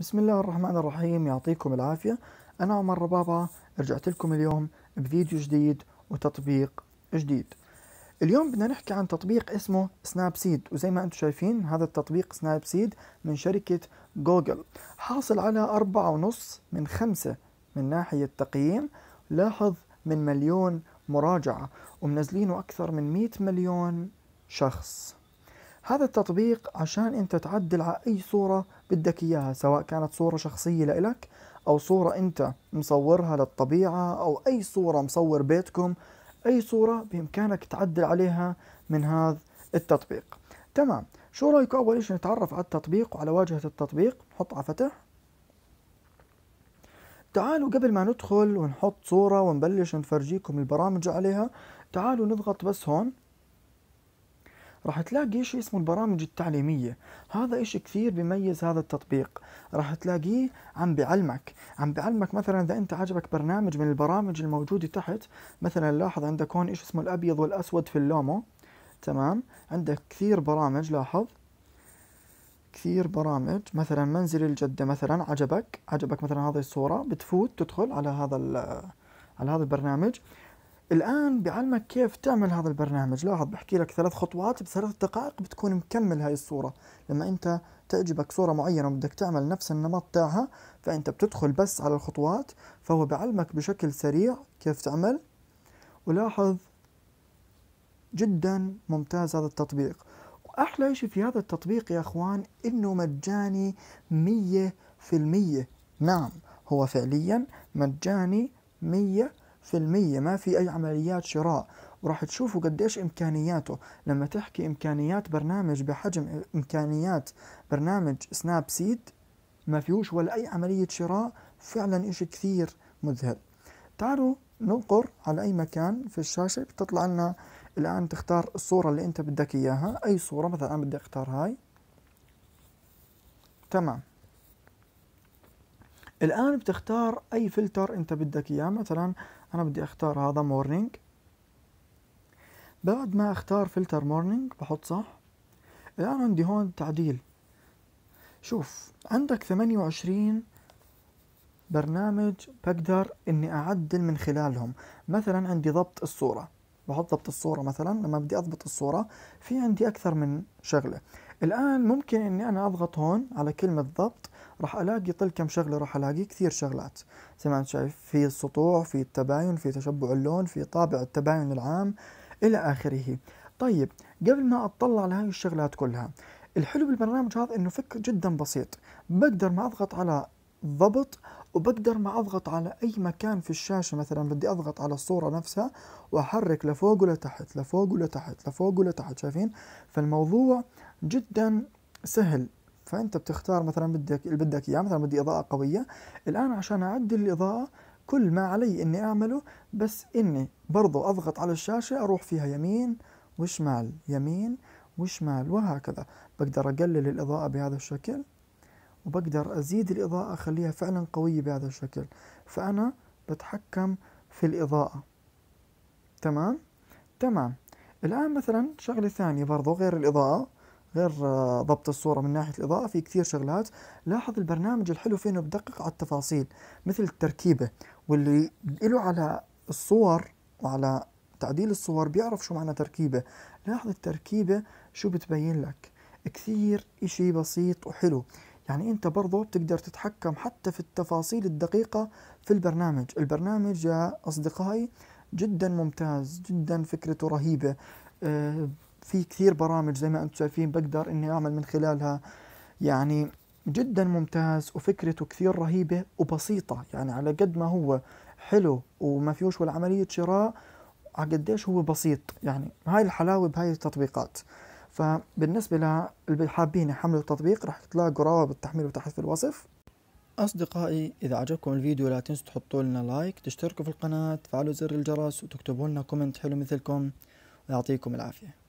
بسم الله الرحمن الرحيم يعطيكم العافية أنا عمر ربابة رجعت لكم اليوم بفيديو جديد وتطبيق جديد اليوم بدنا نحكي عن تطبيق اسمه سناب سيد وزي ما انتم شايفين هذا التطبيق سناب سيد من شركة جوجل حاصل على أربعة ونص من خمسة من ناحية تقييم لاحظ من مليون مراجعة ومنزلينه أكثر من 100 مليون شخص هذا التطبيق عشان انت تعدل على اي صورة بدك اياها سواء كانت صورة شخصية لإلك او صورة انت مصورها للطبيعة او اي صورة مصور بيتكم اي صورة بامكانك تعدل عليها من هذا التطبيق تمام شو رايكم اول شيء نتعرف على التطبيق وعلى واجهة التطبيق نحط على فتح تعالوا قبل ما ندخل ونحط صورة ونبلش نفرجيكم البرامج عليها تعالوا نضغط بس هون راح تلاقي شيء اسمه البرامج التعليمية هذا شيء كثير بيميز هذا التطبيق راح تلاقيه عم بعلمك عم بعلمك مثلا إذا أنت عجبك برنامج من البرامج الموجودة تحت مثلا لاحظ عندك هون شيء اسمه الأبيض والأسود في اللومو تمام عندك كثير برامج لاحظ كثير برامج مثلا منزل الجدة مثلا عجبك عجبك مثلا هذه الصورة بتفوت تدخل على هذا على هذا البرنامج الآن بعلمك كيف تعمل هذا البرنامج لاحظ بحكي لك ثلاث خطوات بثلاث دقائق بتكون مكمل هاي الصورة لما أنت تعجبك صورة معينة وبدك تعمل نفس النمط تاعها فأنت بتدخل بس على الخطوات فهو بعلمك بشكل سريع كيف تعمل ولاحظ جدا ممتاز هذا التطبيق وأحلى شيء في هذا التطبيق يا أخوان إنه مجاني مية في المية نعم هو فعليا مجاني مية في المية ما في أي عمليات شراء وراح تشوفوا قديش إمكانياته لما تحكي إمكانيات برنامج بحجم إمكانيات برنامج سناب سيد ما فيهوش ولا أي عملية شراء فعلا إشي كثير مذهل تعالوا ننقر على أي مكان في الشاشة بتطلع لنا الآن تختار الصورة اللي أنت بدك إياها أي صورة مثلا أنا بدي أختار هاي تمام الآن بتختار أي فلتر أنت بدك إياه مثلا أنا بدي أختار هذا مورنينج بعد ما أختار فلتر مورنينج بحط صح الآن عندي هون تعديل شوف عندك 28 برنامج بقدر إني أعدل من خلالهم مثلا عندي ضبط الصورة بحط ضبط الصورة مثلا لما بدي أضبط الصورة في عندي أكثر من شغلة الآن ممكن إني أنا أضغط هون على كلمة ضبط راح ألاقي طل كم شغلة راح ألاقي كثير شغلات زي ما أنت شايف في السطوع في التباين في تشبع اللون في طابع التباين العام إلى آخره طيب قبل ما أطلع على هاي الشغلات كلها الحلو بالبرنامج هذا إنه فكر جدا بسيط بقدر ما أضغط على ضبط وبقدر ما أضغط على أي مكان في الشاشة مثلا بدي أضغط على الصورة نفسها وأحرك لفوق ولتحت لفوق ولتحت لفوق ولتحت شايفين فالموضوع جدا سهل فأنت بتختار مثلا بدك اللي بدك إياه مثلا بدي إضاءة قوية الآن عشان أعدل الإضاءة كل ما علي إني أعمله بس إني برضو أضغط على الشاشة أروح فيها يمين وشمال يمين وشمال وهكذا بقدر أقلل الإضاءة بهذا الشكل وبقدر أزيد الإضاءة أخليها فعلا قوية بهذا الشكل فأنا بتحكم في الإضاءة تمام تمام الآن مثلا شغلة ثانية برضو غير الإضاءة غير آه، ضبط الصورة من ناحية الإضاءة في كثير شغلات لاحظ البرنامج الحلو فيه إنه بدقق على التفاصيل مثل التركيبة واللي له على الصور وعلى تعديل الصور بيعرف شو معنى تركيبة لاحظ التركيبة شو بتبين لك كثير إشي بسيط وحلو يعني انت برضو بتقدر تتحكم حتى في التفاصيل الدقيقة في البرنامج البرنامج يا أصدقائي جدا ممتاز جدا فكرته رهيبة آه، في كثير برامج زي ما انتم شايفين بقدر اني اعمل من خلالها يعني جدا ممتاز وفكرته كثير رهيبة وبسيطة يعني على قد ما هو حلو وما فيهوش ولا عملية شراء على قديش هو بسيط يعني هاي الحلاوة بهاي التطبيقات فبالنسبة للي حابين يحملوا التطبيق راح تلاقوا روابط التحميل وتحت في الوصف أصدقائي إذا عجبكم الفيديو لا تنسوا تحطوا لنا لايك تشتركوا في القناة تفعلوا زر الجرس وتكتبوا لنا كومنت حلو مثلكم ويعطيكم العافية